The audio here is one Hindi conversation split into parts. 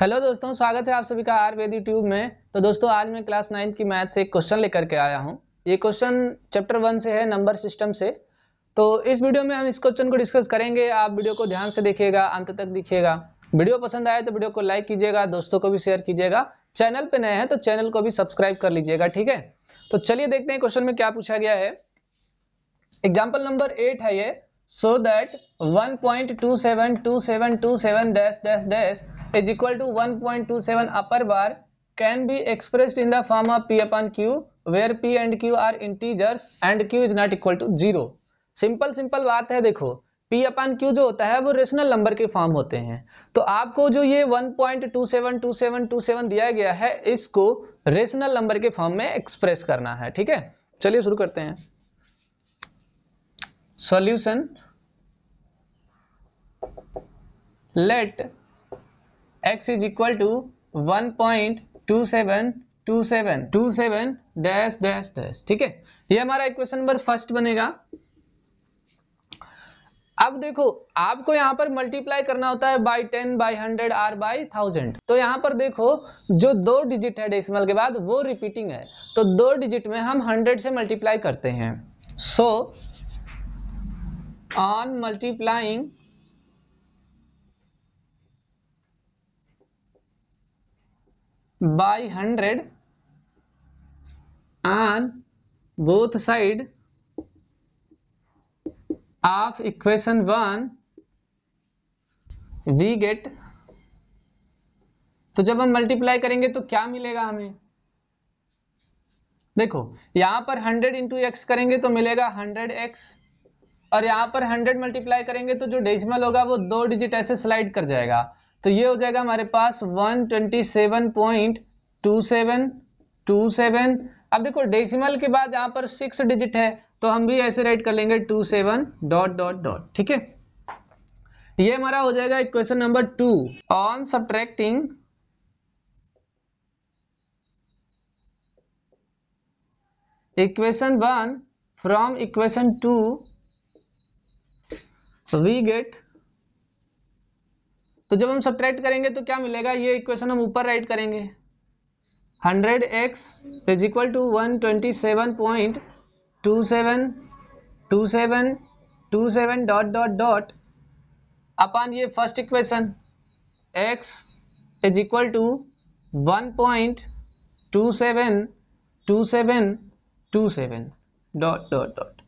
हेलो दोस्तों स्वागत है आप सभी का आयुर्वेद यूट्यूब में तो दोस्तों आज मैं क्लास नाइन्थ की मैथ से एक क्वेश्चन लेकर के आया हूँ ये क्वेश्चन चैप्टर वन से है नंबर सिस्टम से तो इस वीडियो में हम इस क्वेश्चन को डिस्कस करेंगे आप वीडियो को ध्यान से देखिएगा अंत तक दिखिएगा वीडियो पसंद आए तो वीडियो को लाइक कीजिएगा दोस्तों को भी शेयर कीजिएगा चैनल पर नए हैं तो चैनल को भी सब्सक्राइब कर लीजिएगा ठीक है तो चलिए देखते हैं क्वेश्चन में क्या पूछा गया है एग्जाम्पल नंबर एट है ये so that one point two seven two seven two seven dash dash dash is equal to 1.27 upper bar can be expressed in the form of p upon q where p and q are integers and q is not equal to zero simple simple बात है देखो p अपन क्यू जो होता है वो रेशनल नंबर के फॉर्म होते हैं तो आपको जो ये 1.272727 दिया गया है इसको रेशनल नंबर के फॉर्म में एक्सप्रेस करना है ठीक है चलिए शुरू करते हैं solution let x two seven two seven dash dash dash ठीक है ये हमारा इक्वेशन नंबर फर्स्ट बनेगा अब देखो आपको यहां पर मल्टीप्लाई करना होता है by ten by hundred or by thousand तो यहां पर देखो जो दो डिजिट है डेसिमल के बाद वो रिपीटिंग है तो दो डिजिट में हम हंड्रेड से मल्टीप्लाई करते हैं so on multiplying by 100 on both side of equation 1 we get तो जब हम मल्टीप्लाई करेंगे तो क्या मिलेगा हमें देखो यहां पर 100 इंटू एक्स करेंगे तो मिलेगा 100x एक्स और यहां पर 100 मल्टीप्लाई करेंगे तो जो डेसिमल होगा वो दो डिजिट ऐसे स्लाइड कर जाएगा तो ये हो जाएगा हमारे पास one twenty seven point two seven two seven अब देखो डेसिमल के बाद यहाँ पर सिक्स डिजिट है तो हम भी ऐसे राइट कर लेंगे two seven dot dot dot ठीक है ये हमारा हो जाएगा equation number two on subtracting equation one from equation two we get तो जब हम सब्ट्रैक्ट करेंगे तो क्या मिलेगा ये इक्वेशन हम ऊपर राइट करेंगे hundred x is equal to one twenty seven point two seven two seven two seven dot dot dot upon ये first equation x is equal to one point two seven two seven two seven dot dot dot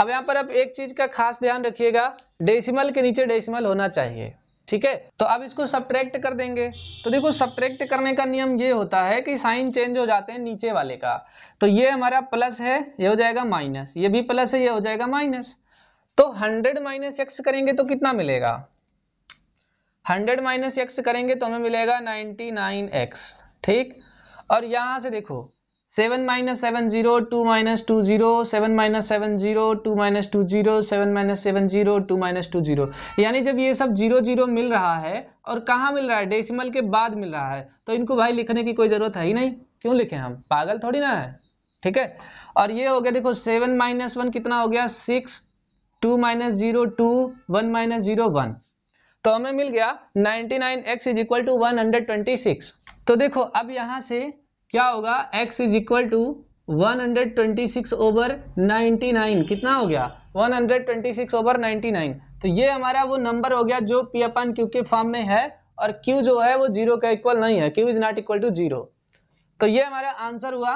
अब यहाँ पर आप एक चीज़ का खास ध्यान रखिएगा डेसिमल के नीचे डेसिमल होना चाहिए ठीक है तो अब इसको सब्ट्रैक्ट कर देंगे तो देखो सब्ट्रैक्ट करने का नियम ये होता है कि साइन चेंज हो जाते हैं नीचे वाले का तो ये हमारा प्लस है ये हो जाएगा माइनस ये भी प्लस है ये हो जाएगा माइनस तो हंड्रेड माइनस एक्स करेंगे तो कितना मिलेगा हंड्रेड माइनस एक्स करेंगे तो हमें मिलेगा नाइन्टी ठीक और यहां से देखो seven minus seven zero two minus two zero seven minus seven zero two minus two zero seven minus seven zero two minus two zero यानी जब ये सब जीरो जीरो मिल रहा है और कहाँ मिल रहा है डेसिमल के बाद मिल रहा है तो इनको भाई लिखने की कोई ज़रूरत है ही नहीं क्यों लिखें हम पागल थोड़ी ना है ठीक है और ये हो गया देखो सेवन माइनस वन कितना हो गया six two minus zero two one minus zero one तो हमें मिल गया ninety nine x is equal to one hundred twenty six तो देखो अब यहाँ से क्या होगा x is equal to six over 99 कितना हो गया 126 ओवर 99 तो ये हमारा वो नंबर हो गया जो पी अपन क्यू के फॉर्म में है और क्यू जो है वो जीरो का इक्वल नहीं है q is not equal to zero तो ये हमारा आंसर हुआ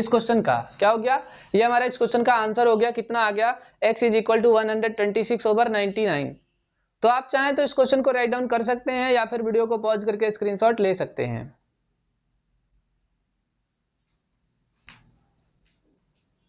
इस क्वेश्चन का क्या हो गया ये हमारा इस क्वेश्चन का आंसर हो गया कितना आ गया x is equal to one over ninety तो आप चाहें तो इस क्वेश्चन को राइट डाउन कर सकते हैं या फिर वीडियो को पॉज करके स्क्रीनशॉट ले सकते हैं